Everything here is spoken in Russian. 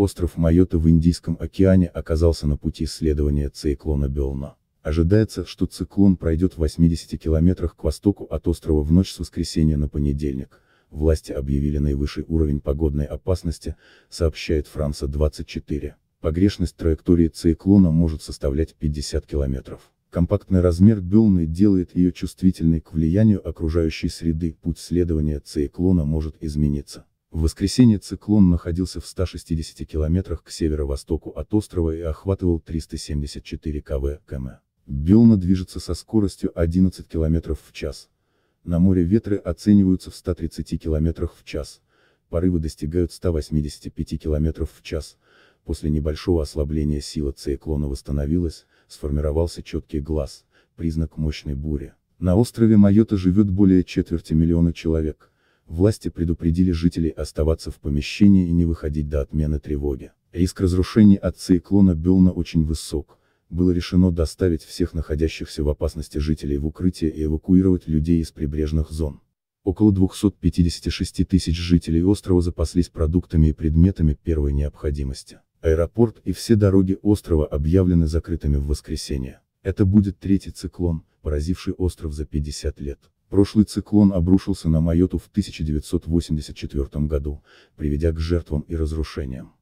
Остров Майота в Индийском океане оказался на пути исследования циклона Белна. Ожидается, что циклон пройдет в 80 километрах к востоку от острова в ночь с воскресенья на понедельник. Власти объявили наивысший уровень погодной опасности, сообщает Франция 24. Погрешность траектории циклона может составлять 50 километров. Компактный размер Белны делает ее чувствительной к влиянию окружающей среды, путь следования циклона может измениться. В воскресенье циклон находился в 160 километрах к северо-востоку от острова и охватывал 374 кв. км. Белна движется со скоростью 11 км в час. На море ветры оцениваются в 130 км в час. Порывы достигают 185 км в час. После небольшого ослабления сила циклона восстановилась, сформировался четкий глаз, признак мощной бури. На острове Майота живет более четверти миллиона человек. Власти предупредили жителей оставаться в помещении и не выходить до отмены тревоги. Риск разрушений от циклона Белна очень высок. Было решено доставить всех находящихся в опасности жителей в укрытие и эвакуировать людей из прибрежных зон. Около 256 тысяч жителей острова запаслись продуктами и предметами первой необходимости. Аэропорт и все дороги острова объявлены закрытыми в воскресенье. Это будет третий циклон, поразивший остров за 50 лет. Прошлый циклон обрушился на Майоту в 1984 году, приведя к жертвам и разрушениям.